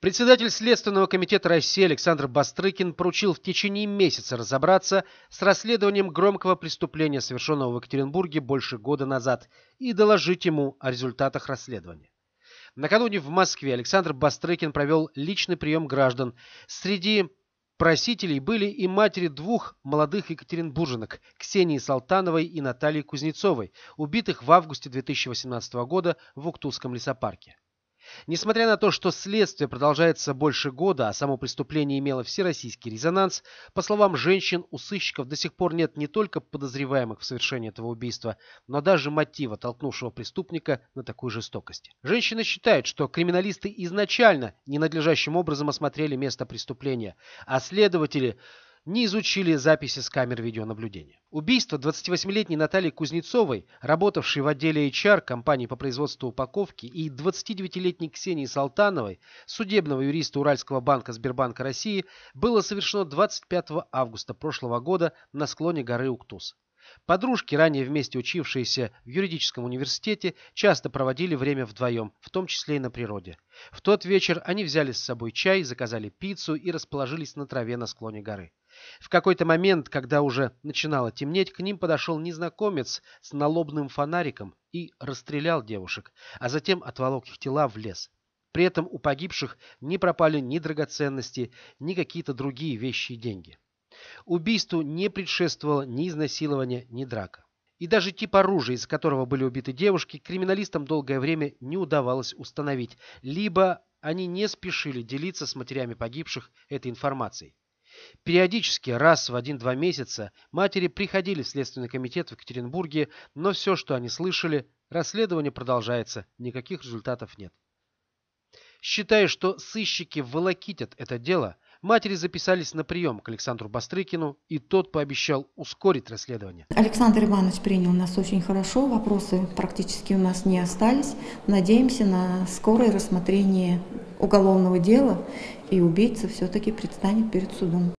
Председатель Следственного комитета России Александр Бастрыкин поручил в течение месяца разобраться с расследованием громкого преступления, совершенного в Екатеринбурге больше года назад, и доложить ему о результатах расследования. Накануне в Москве Александр Бастрыкин провел личный прием граждан. Среди просителей были и матери двух молодых екатеринбурженок Ксении Салтановой и Натальи Кузнецовой, убитых в августе 2018 года в Уктусском лесопарке. Несмотря на то, что следствие продолжается больше года, а само преступление имело всероссийский резонанс, по словам женщин, у сыщиков до сих пор нет не только подозреваемых в совершении этого убийства, но даже мотива, толкнувшего преступника на такую жестокость. Женщины считают, что криминалисты изначально ненадлежащим образом осмотрели место преступления, а следователи не изучили записи с камер видеонаблюдения. Убийство 28-летней Натальи Кузнецовой, работавшей в отделе HR компании по производству упаковки, и 29-летней Ксении Салтановой, судебного юриста Уральского банка Сбербанка России, было совершено 25 августа прошлого года на склоне горы Уктус. Подружки, ранее вместе учившиеся в юридическом университете, часто проводили время вдвоем, в том числе и на природе. В тот вечер они взяли с собой чай, заказали пиццу и расположились на траве на склоне горы. В какой-то момент, когда уже начинало темнеть, к ним подошел незнакомец с налобным фонариком и расстрелял девушек, а затем отволок их тела в лес. При этом у погибших не пропали ни драгоценности, ни какие-то другие вещи и деньги. Убийству не предшествовало ни изнасилования, ни драка. И даже тип оружия, из которого были убиты девушки, криминалистам долгое время не удавалось установить, либо они не спешили делиться с матерями погибших этой информацией. Периодически, раз в один-два месяца, матери приходили в Следственный комитет в Екатеринбурге, но все, что они слышали, расследование продолжается, никаких результатов нет. Считая, что сыщики волокитят это дело – Матери записались на прием к Александру Бастрыкину, и тот пообещал ускорить расследование. Александр Иванович принял нас очень хорошо, вопросы практически у нас не остались. Надеемся на скорое рассмотрение уголовного дела, и убийца все-таки предстанет перед судом.